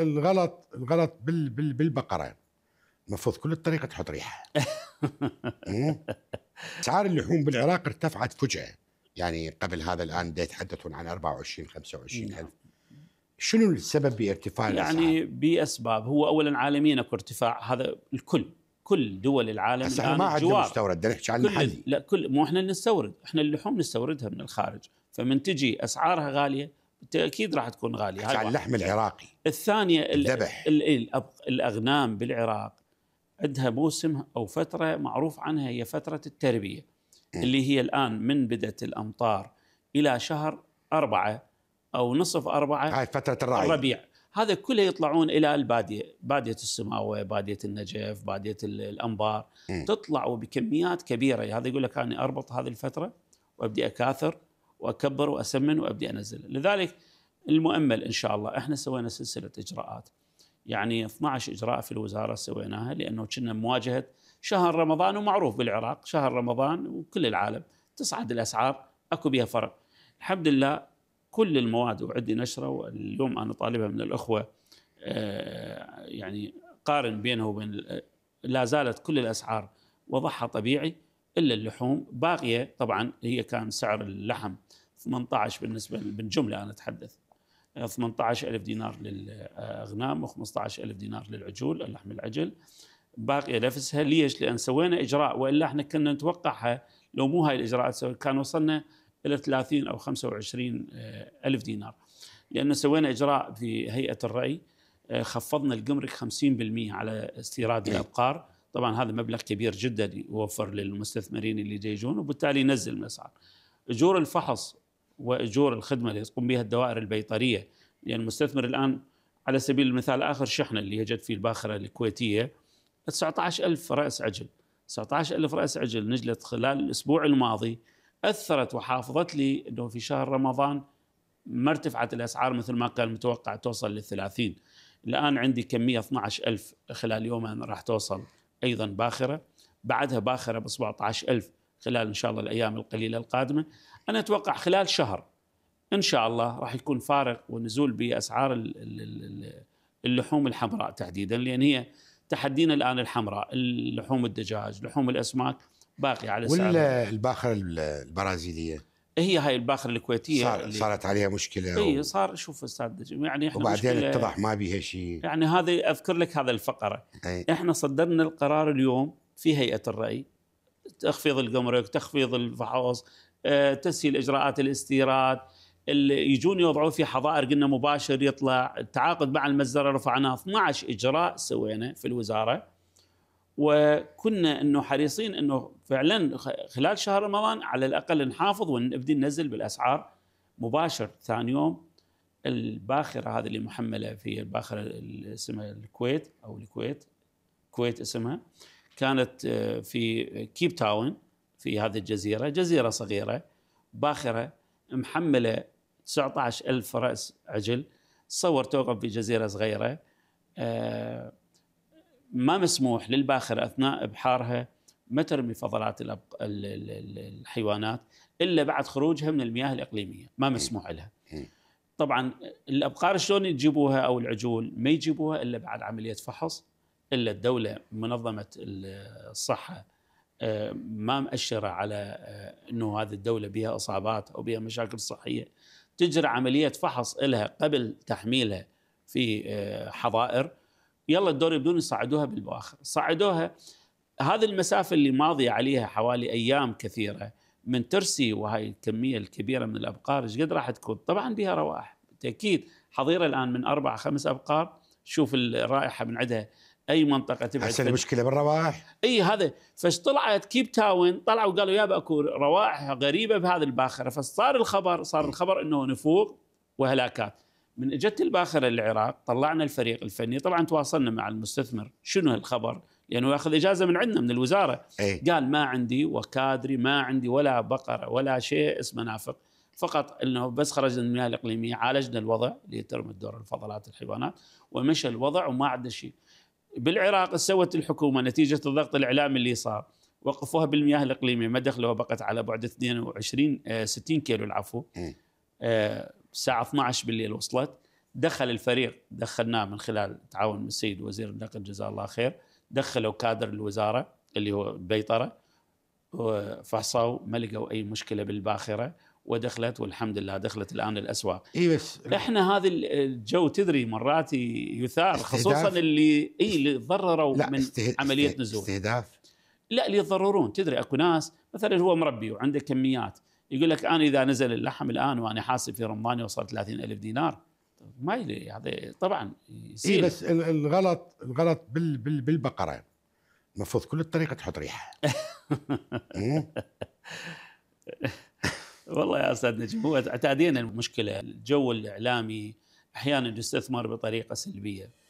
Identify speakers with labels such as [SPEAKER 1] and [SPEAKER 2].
[SPEAKER 1] الغلط الغلط بال بال بالبقره المفروض كل الطريقه تحط ريحه اسعار إيه؟ اللحوم بالعراق ارتفعت فجاه يعني قبل هذا الان يتحدثون عن 24 25 نعم. الف شنو السبب بارتفاع الاسعار؟ يعني باسباب هو اولا عالميا اكو ارتفاع هذا الكل كل دول العالم هسه احنا ما عندنا مستورد نحكي عن المحلي لا كل مو احنا نستورد احنا اللحوم نستوردها من الخارج فمن تجي اسعارها غاليه بالتاكيد راح تكون غاليه على اللحم العراقي الثانيه الذبح الاغنام بالعراق عندها موسم او فتره معروف عنها هي فتره التربيه م. اللي هي الان من بدات الامطار الى شهر أربعة أو نصف أربعة هاي فترة الرعي الربيع هذا كله يطلعون إلى البادية بادية السماوة بادية النجف بادية الأنبار م. تطلع بكميات كبيرة هذا يقول لك أنا أربط هذه الفترة وأبدي أكاثر واكبر واسمن وابدي انزل لذلك المؤمل ان شاء الله احنا سوينا سلسله اجراءات يعني 12 اجراء في الوزاره سويناها لانه كنا مواجهه شهر رمضان ومعروف بالعراق شهر رمضان وكل العالم تصعد الاسعار اكو بها فرق الحمد لله كل المواد وعندي نشره واليوم انا طالبها من الاخوه آه، يعني قارن بينه وبين آه، لا زالت كل الاسعار وضعها طبيعي الا اللحوم باقيه طبعا هي كان سعر اللحم 18 بالنسبه بالجمله انا اتحدث 18 آه، ألف دينار للاغنام آه، و و15 ألف دينار للعجول اللحم العجل باقيه نفسها ليش؟ لان سوينا اجراء والا احنا كنا نتوقعها لو مو هاي الاجراءات كان وصلنا الى 30 او 25 آه، الف دينار لأن سوينا اجراء في هيئه الرأي خفضنا الجمرك 50% على استيراد إيه. الابقار طبعا هذا مبلغ كبير جدا يوفر للمستثمرين اللي يجون وبالتالي ينزل من الاسعار. اجور الفحص واجور الخدمه اللي تقوم بها الدوائر البيطريه لان يعني المستثمر الان على سبيل المثال اخر شحنه اللي هي في الباخره الكويتيه 19000 راس عجل 19000 راس عجل نزلت خلال الاسبوع الماضي اثرت وحافظت لي انه في شهر رمضان ما ارتفعت الاسعار مثل ما كان متوقع توصل لل 30 الان عندي كميه 12000 خلال يومين راح توصل أيضا باخرة بعدها باخرة ب 17000 خلال إن شاء الله الأيام القليلة القادمة أنا أتوقع خلال شهر إن شاء الله راح يكون فارق ونزول بأسعار اللحوم الحمراء تحديدا لأن هي تحدينا الآن الحمراء اللحوم الدجاج لحوم الأسماك باقي على سعر والباخرة الباخرة البرازيلية هي هاي الباخره الكويتيه صار اللي صارت عليها مشكله اي صار شوف استاذ يعني احنا وبعدين اتضح ما بيها شيء يعني هذا اذكر لك هذا الفقره أي. احنا صدرنا القرار اليوم في هيئه الراي تخفيض الجمرك تخفيض الفحوص آه، تسهيل اجراءات الاستيراد اللي يجون يوضعون في حظائر قلنا مباشر يطلع التعاقد مع المزرعه رفعناه 12 اجراء سوينا في الوزاره وكنا انه حريصين انه فعلا خلال شهر رمضان على الاقل نحافظ ونبدي ننزل بالاسعار مباشر ثاني يوم الباخره هذه اللي محمله في الباخره اللي اسمها الكويت او الكويت الكويت اسمها كانت آه، في كيب تاون في هذه الجزيره جزيره صغيره باخره محمله 19000 راس عجل تصور توقف في جزيره صغيره آه، ما مسموح للباخره اثناء ابحارها ما ترمي فضلات الحيوانات الا بعد خروجها من المياه الاقليميه، ما إيه، مسموح لها. إيه. طبعا الابقار شلون يجيبوها او العجول؟ ما يجيبوها الا بعد عمليه فحص الا الدوله منظمه الصحه آه، ما مأشره على آه، انه هذه الدوله بها اصابات او بها مشاكل صحيه تجرى عمليه فحص لها قبل تحميلها في آه، حظائر يلا الدور يبدون يصعدوها بالبواخر صعدوها هذه المسافة اللي ماضية عليها حوالي أيام كثيرة من ترسي وهاي الكمية الكبيرة من الأبقار ايش قد راح تكون طبعا بها روائح بالتأكيد حظيرة الآن من أربع خمس أبقار شوف الرائحة من عندها اي منطقه تبعد هسه المشكله بالروائح اي هذا فش طلعت كيب تاون طلعوا قالوا يا اكو روائح غريبه بهذه الباخره فصار الخبر صار الخبر انه نفوق وهلاكات من اجت الباخره للعراق طلعنا الفريق الفني طبعا تواصلنا مع المستثمر شنو الخبر لانه ياخذ اجازه من عندنا من الوزاره أي. قال ما عندي وكادري ما عندي ولا بقره ولا شيء اسمه نافق فقط انه بس خرجنا من المياه الاقليميه عالجنا الوضع اللي ترم الدور الفضلات الحيوانات ومشى الوضع وما عندنا شيء بالعراق سوت الحكومه نتيجه الضغط الاعلامي اللي صار وقفوها بالمياه الاقليميه ما دخلوها بقت على بعد 22 60 آه، كيلو العفو أي. آه، الساعه 12 بالليل وصلت دخل الفريق دخلناه من خلال تعاون من السيد وزير النقل جزاه الله خير دخلوا كادر الوزاره اللي هو البيطره وفحصوا ما لقوا اي مشكله بالباخره ودخلت والحمد لله دخلت الان الاسواق اي بس احنا هذا الجو تدري مرات يثار خصوصا اللي اي اللي ضرروا من استهد... عمليه نزول استهداف لا اللي يتضررون تدري اكو ناس مثلا هو مربي وعنده كميات يقول لك انا اذا نزل اللحم الان وانا حاسب في رمضان وصل 30 الف دينار ما يلي هذا طبعا إيه، يصير إيه بس الغلط الغلط بال بال بالبقره المفروض كل الطريقه تحط ريحه إيه؟ والله يا استاذ نجم هو اعتادينا المشكله الجو الاعلامي احيانا يستثمر بطريقه سلبيه